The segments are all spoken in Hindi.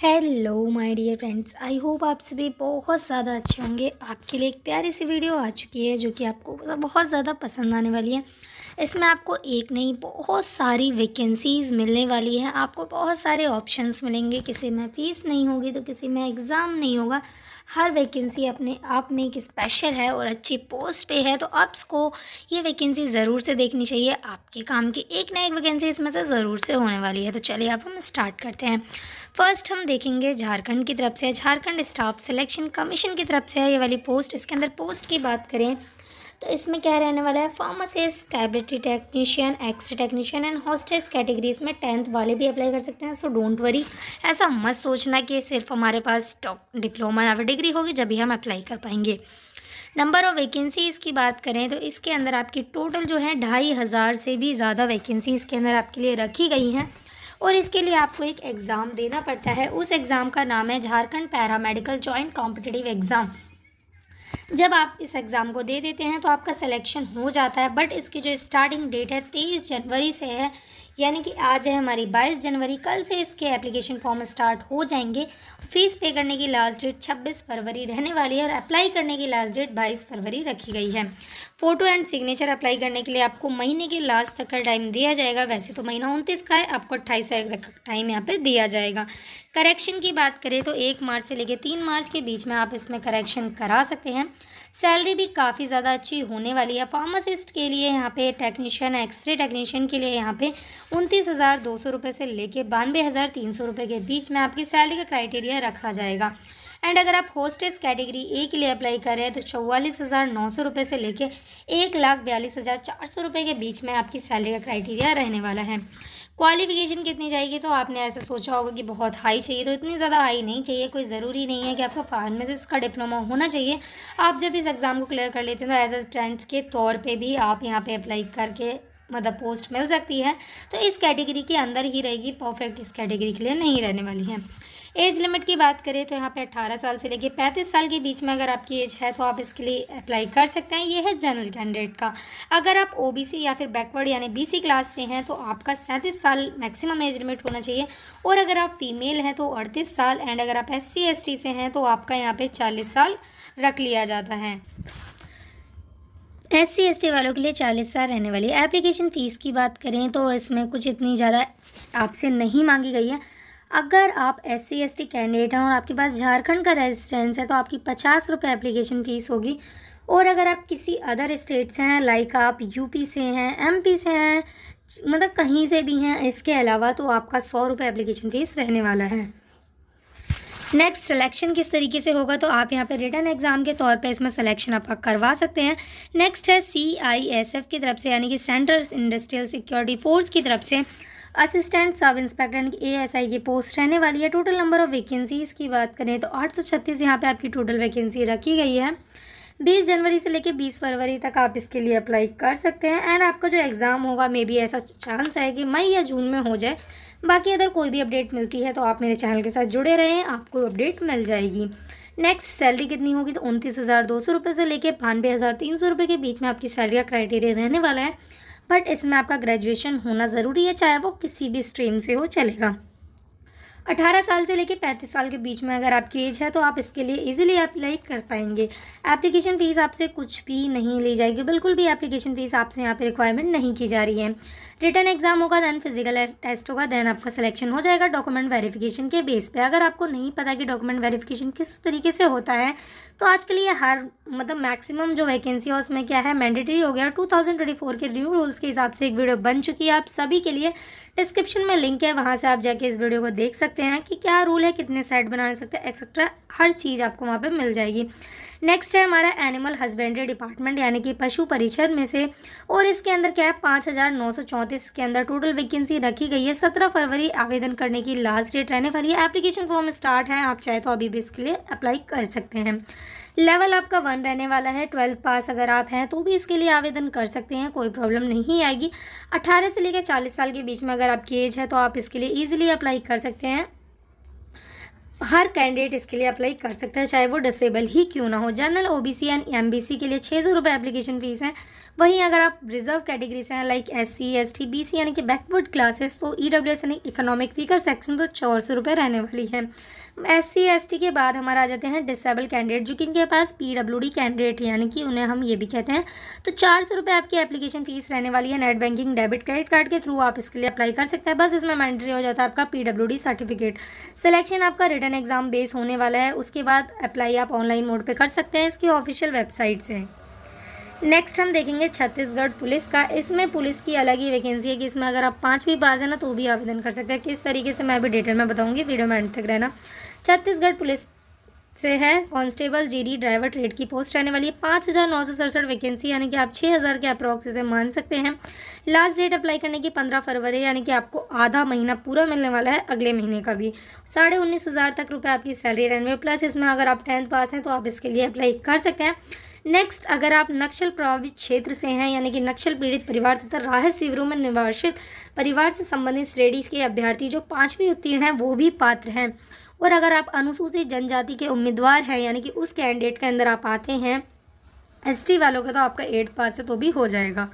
hello my dear friends I hope आप सभी बहुत ज़्यादा अच्छे होंगे आपके लिए एक प्यारी सी वीडियो आ चुकी है जो कि आपको मतलब बहुत ज़्यादा पसंद आने वाली है इसमें आपको एक नहीं बहुत सारी वैकेंसीज़ मिलने वाली है आपको बहुत सारे ऑप्शंस मिलेंगे किसी में फ़ीस नहीं होगी तो किसी में एग्ज़ाम नहीं होगा हर वैकेंसी अपने आप में एक स्पेशल है और अच्छी पोस्ट पे है तो आपको ये वैकेंसी ज़रूर से देखनी चाहिए आपके काम की एक ना एक वैकेंसी इसमें से ज़रूर से होने वाली है तो चलिए आप हम स्टार्ट करते हैं फर्स्ट हम देखेंगे झारखंड की तरफ से झारखंड स्टाफ सिलेक्शन कमीशन की तरफ से है ये वाली पोस्ट इसके अंदर पोस्ट की बात करें तो इसमें क्या रहने वाला है pharmacist laboratory technician x-ray technician and hostess categories में टेंथ वाले भी अप्लाई कर सकते हैं सो डोंट वरी ऐसा मत सोचना कि सिर्फ हमारे पास डिप्लोमा या डिग्री होगी जब भी हम अप्लाई कर पाएंगे नंबर ऑफ़ वैकेंसीज़ की बात करें तो इसके अंदर आपकी टोटल जो है ढाई हज़ार से भी ज़्यादा वैकेंसी इसके अंदर आपके लिए रखी गई हैं और इसके लिए आपको एक एग्ज़ाम देना पड़ता है उस एग्ज़ाम का नाम है Jharkhand paramedical joint competitive exam जब आप इस एग्ज़ाम को दे देते हैं तो आपका सिलेक्शन हो जाता है बट इसकी जो स्टार्टिंग डेट है तेईस जनवरी से है यानी कि आज है हमारी बाईस जनवरी कल से इसके एप्लीकेशन फॉर्म स्टार्ट हो जाएंगे फ़ीस पे करने की लास्ट डेट छब्बीस फरवरी रहने वाली है और अप्लाई करने की लास्ट डेट बाईस फरवरी रखी गई है फ़ोटो एंड सिग्नेचर अप्लाई करने के लिए आपको महीने के लास्ट तक का टाइम दिया जाएगा वैसे तो महीना उनतीस का है आपको अट्ठाईस तारीख तक टाइम यहाँ पर दिया जाएगा करेक्शन की बात करें तो एक मार्च से लेकर तीन मार्च के बीच में आप इसमें करेक्शन करा सकते हैं सैलरी भी काफ़ी ज़्यादा अच्छी होने वाली है फार्मासिस्ट के लिए यहाँ पे टेक्नीशियन एक्सरे टेक्नीशियन के लिए यहाँ पे उनतीस हज़ार दो सौ रुपये से लेके बानवे हज़ार तीन सौ रुपये के बीच में आपकी सैलरी का क्राइटेरिया रखा जाएगा एंड अगर आप होस्टेस कैटेगरी ए के लिए अप्लाई कर रहे हैं तो चौवालीस हज़ार नौ सौ रुपये से लेके एक लाख बयालीस हज़ार चार सौ रुपये के बीच में आपकी सैलरी का क्राइटेरिया रहने वाला है क्वालिफिकेशन कितनी चाहिए तो आपने ऐसा सोचा होगा कि बहुत हाई चाहिए तो इतनी ज़्यादा हाई नहीं चाहिए कोई ज़रूरी नहीं है कि आपका फार्मेसिस का डिप्लोमा होना चाहिए आप जब इस एग्ज़ाम को क्लियर कर लेते हैं तो एज अ स्टेंट के तौर पर भी आप यहाँ पर अप्लाई करके मतलब पोस्ट मिल सकती है तो इस कैटेगरी के अंदर ही रहेगी परफेक्ट इस कैटेगरी के लिए नहीं रहने वाली है एज लिमिट की बात करें तो यहाँ पे 18 साल से लेके 35 साल के बीच में अगर आपकी एज है तो आप इसके लिए अप्लाई कर सकते हैं ये है जनरल कैंडिडेट का अगर आप ओबीसी या फिर बैकवर्ड यानी बीसी क्लास से हैं तो आपका सैंतीस साल मैक्सिमम एज लिमिट होना चाहिए और अगर आप फीमेल हैं तो अड़तीस साल एंड अगर आप एस सी से हैं तो आपका यहाँ पर चालीस साल रख लिया जाता है एस सी एस टी वालों के लिए चालीस साल रहने वाली एप्लीकेशन फ़ीस की बात करें तो इसमें कुछ इतनी ज़्यादा आपसे नहीं मांगी गई है अगर आप S C S T candidate हैं और आपके पास झारखंड का रेजिस्टेंस है तो आपकी पचास रुपये एप्लीकेशन फ़ीस होगी और अगर आप किसी अदर स्टेट से हैं लाइक आप यूपी से हैं एमपी से हैं मतलब कहीं से भी हैं इसके अलावा तो आपका सौ रुपये एप्लीकेशन फ़ीस रहने वाला है नेक्स्ट सिलेक्शन किस तरीके से होगा तो आप यहाँ पे रिटर्न एग्ज़ाम के तौर पे इसमें सिलेक्शन आप करवा सकते हैं नेक्स्ट है सी आई एस एफ़ की तरफ से यानी कि सेंट्रल इंडस्ट्रियल सिक्योरिटी फोर्स की तरफ से असिस्टेंट सब इंस्पेक्टर यानी कि आई की पोस्ट रहने वाली है टोटल नंबर ऑफ वैकेंसीज़ की बात करें तो आठ सौ छत्तीस यहाँ पर आपकी टोटल वैकेंसी रखी गई है बीस जनवरी से लेकर बीस फरवरी तक आप इसके लिए अप्लाई कर सकते हैं एंड आपका जो एग्ज़ाम होगा मे बी ऐसा चांस है कि मई या जून में हो जाए बाकी अगर कोई भी अपडेट मिलती है तो आप मेरे चैनल के साथ जुड़े रहें आपको अपडेट मिल जाएगी नेक्स्ट सैलरी कितनी होगी तो उनतीस हज़ार दो सौ रुपये से लेकर बानवे हज़ार तीन सौ रुपये के बीच में आपकी सैलरी का क्राइटेरिया रहने वाला है बट इसमें आपका ग्रेजुएशन होना ज़रूरी है चाहे वो किसी भी स्ट्रीम से हो चलेगा अठारह साल से लेकर पैंतीस साल के बीच में अगर आपकी एज है तो आप इसके लिए इजीली अप्लाई कर पाएंगे एप्लीकेशन फ़ीस आपसे कुछ भी नहीं ली जाएगी बिल्कुल भी एप्लीकेशन फ़ीस आपसे यहाँ पे रिक्वायरमेंट नहीं की जा रही है रिटर्न एग्जाम होगा दैन फिजिकल टेस्ट होगा दैन आपका सिलेक्शन हो जाएगा डॉक्यूमेंट वेरिफिकेशन के बेस पे अगर आपको नहीं पता कि डॉक्यूमेंट वेरिफिकेशन किस तरीके से होता है तो आज के लिए हर मतलब मैक्सिमम जो वैकेंसी है उसमें क्या है मैंडेटरी हो गया टू के रिव्यू रूल्स के हिसाब से एक वीडियो बन चुकी है आप सभी के लिए डिस्क्रिप्शन में लिंक है वहाँ से आप जाके इस वीडियो को देख सकते सकते हैं कि क्या रूल है कितने सेट बना सकते हैं एक्सेट्रा हर चीज़ आपको वहाँ पे मिल जाएगी नेक्स्ट है हमारा एनिमल हस्बेंड्री डिपार्टमेंट यानी कि पशु परिचर में से और इसके अंदर क्या है पाँच हज़ार नौ सौ चौंतीस के अंदर टोटल वैकेंसी रखी गई है सत्रह फरवरी आवेदन करने की लास्ट डेट रहने वाली है एप्लीकेशन फॉर्म स्टार्ट है आप चाहे तो अभी भी इसके लिए अप्लाई कर सकते हैं लेवल आपका वन रहने वाला है ट्वेल्थ पास अगर आप हैं तो भी इसके लिए आवेदन कर सकते हैं कोई प्रॉब्लम नहीं आएगी अट्ठारह से लेकर चालीस साल के बीच में अगर आपकी एज है तो आप इसके लिए ईजिली अप्लाई कर सकते हैं हर कैंडिडेट इसके लिए अप्लाई कर सकता है चाहे वो डिसेबल ही क्यों ना हो जनरल ओबीसी एंड एमबीसी के लिए छः सौ रुपये एप्लीकेशन फ़ीस है वहीं अगर आप रिजर्व कैटेगरी से हैं लाइक एससी एसटी बीसी यानी कि बैकवर्ड क्लासेस तो ईडब्ल्यूएस e यानी इकोनॉमिक वीकर सेक्शन तो चार सौ रुपये रहने वाली है एस सी के बाद हमारा आ जाते हैं डिसेबल कैंडिडेट जो कि इनके पास डी कैंडिडेट है यानी कि उन्हें हम ये भी कहते हैं तो चार सौ रुपये आपकी एप्लीकेशन फ़ीस रहने वाली है net banking debit credit card के थ्रू आप इसके लिए अप्लाई कर सकते हैं बस इसमें मैंडेटरी हो जाता है आपका डी सर्टिफिकेट सिलेक्शन आपका रिटर्न रिटर्न एग्ज़ाम बेस होने वाला है उसके बाद अप्लाई आप ऑनलाइन मोड पे कर सकते हैं इसकी ऑफिशियल वेबसाइट से नेक्स्ट हम देखेंगे छत्तीसगढ़ पुलिस का इसमें पुलिस की अलग ही वैकेंसी है कि इसमें अगर आप पाँचवीं पास है ना तो भी आवेदन कर सकते हैं किस तरीके से मैं भी डिटेल में बताऊँगी वीडियो में एंड तक रहना छत्तीसगढ़ पुलिस से है कांस्टेबल जीडी ड्राइवर ट्रेड की पोस्ट रहने वाली है पाँच हज़ार नौ सौ सड़सठ वैकेंसी यानी कि आप छः हज़ार के अप्रॉक्स इसे मान सकते हैं लास्ट डेट अप्लाई करने की पंद्रह फरवरी यानी कि आपको आधा महीना पूरा मिलने वाला है अगले महीने का भी साढ़े उन्नीस हज़ार तक रुपये आपकी सैलरी रहने वाली प्लस इसमें अगर आप टेंथ पास हैं तो आप इसके लिए अप्लाई कर सकते हैं नेक्स्ट अगर आप नक्सल प्रभावित क्षेत्र से हैं यानी कि नक्सल पीड़ित परिवार तथा राहत शिविरों में निवासित परिवार से संबंधित श्रेणी के अभ्यर्थी जो पाँचवीं उत्तीर्ण हैं वो भी पात्र हैं और अगर आप अनुसूचित जनजाति के उम्मीदवार हैं यानी कि उस कैंडिडेट के अंदर आप आते हैं एस वालों का तो आपका एट्थ पास है तो भी हो जाएगा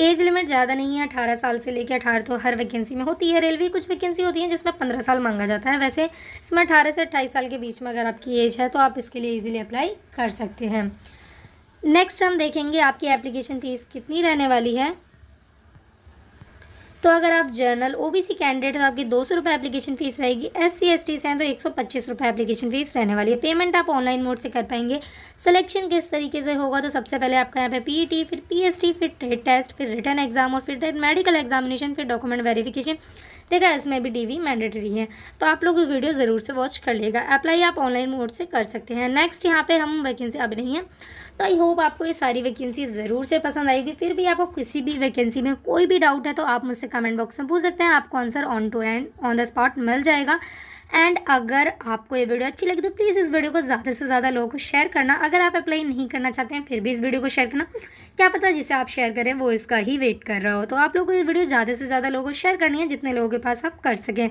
एज लिमिट ज़्यादा नहीं है अठारह साल से लेकर अठारह तो हर वैकेंसी में होती है रेलवे कुछ वैकेंसी होती है जिसमें पंद्रह साल मांगा जाता है वैसे इसमें अठारह से अट्ठाईस साल के बीच में अगर आपकी एज है तो आप इसके लिए ईजिली अप्लाई कर सकते हैं नेक्स्ट हम देखेंगे आपकी एप्लीकेशन फ़ीस कितनी रहने वाली है तो अगर आप जर्नल ओबीसी कैंडिडेट हैं तो आपकी दो सौ रुपये एप्लीकेशन फ़ीस रहेगी एस सी एस टी से हैं तो एक सौ पच्चीस रुपये एप्लीकेशन फ़ीस रहने वाली है पेमेंट आप ऑनलाइन मोड से कर पाएंगे सिलेक्शन किस तरीके से होगा तो सबसे पहले आपका यहाँ पे पी टी e फिर पी एस टी फिर ट्रेड टेस्ट फिर रिटर्न एग्जाम और फिर मेडिकल एग्जामिनेशन फिर डॉक्यूमेंट वेरीफिकेशन देखा इसमें भी डी मैंडेटरी है तो आप लोग वीडियो ज़रूर से वॉच कर लेगा अप्लाई आप ऑनलाइन मोड से कर सकते हैं नेक्स्ट यहाँ पर हम वैकेंसी अब नहीं है तो आई होप आपको ये सारी वैकेंसी ज़रूर से पसंद आएगी फिर भी आपको किसी भी वैकेंसी में कोई भी डाउट है तो आप मुझसे कमेंट बॉक्स में पूछ सकते हैं आपको answer on two and on the spot मिल जाएगा एंड अगर आपको ये वीडियो अच्छी लगी तो प्लीज़ इस वीडियो को ज़्यादा से ज़्यादा लोगों को शेयर करना अगर आप अप्लाई नहीं करना चाहते हैं फिर भी इस वीडियो को शेयर करना क्या पता जिसे आप शेयर करें वो इसका ही वेट कर रहा हो तो आप लोगों को ये वीडियो ज़्यादा से ज़्यादा लोगों को शेयर करनी है जितने लोगों के पास आप कर सकें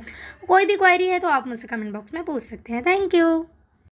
कोई भी क्वायरी है तो आप मुझसे कमेंट बॉक्स में पूछ सकते हैं थैंक यू